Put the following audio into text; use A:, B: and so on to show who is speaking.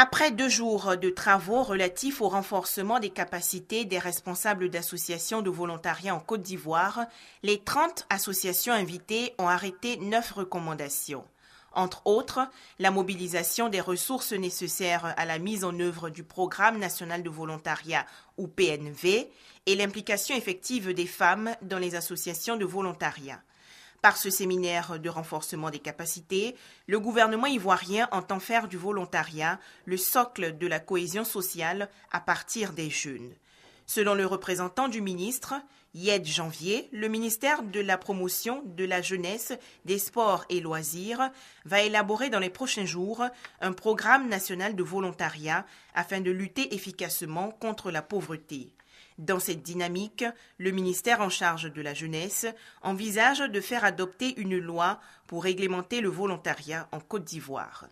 A: Après deux jours de travaux relatifs au renforcement des capacités des responsables d'associations de volontariat en Côte d'Ivoire, les 30 associations invitées ont arrêté neuf recommandations. Entre autres, la mobilisation des ressources nécessaires à la mise en œuvre du Programme national de volontariat ou PNV et l'implication effective des femmes dans les associations de volontariat. Par ce séminaire de renforcement des capacités, le gouvernement ivoirien entend faire du volontariat le socle de la cohésion sociale à partir des jeunes. Selon le représentant du ministre, Yed Janvier, le ministère de la Promotion de la Jeunesse, des Sports et Loisirs va élaborer dans les prochains jours un programme national de volontariat afin de lutter efficacement contre la pauvreté. Dans cette dynamique, le ministère en charge de la jeunesse envisage de faire adopter une loi pour réglementer le volontariat en Côte d'Ivoire.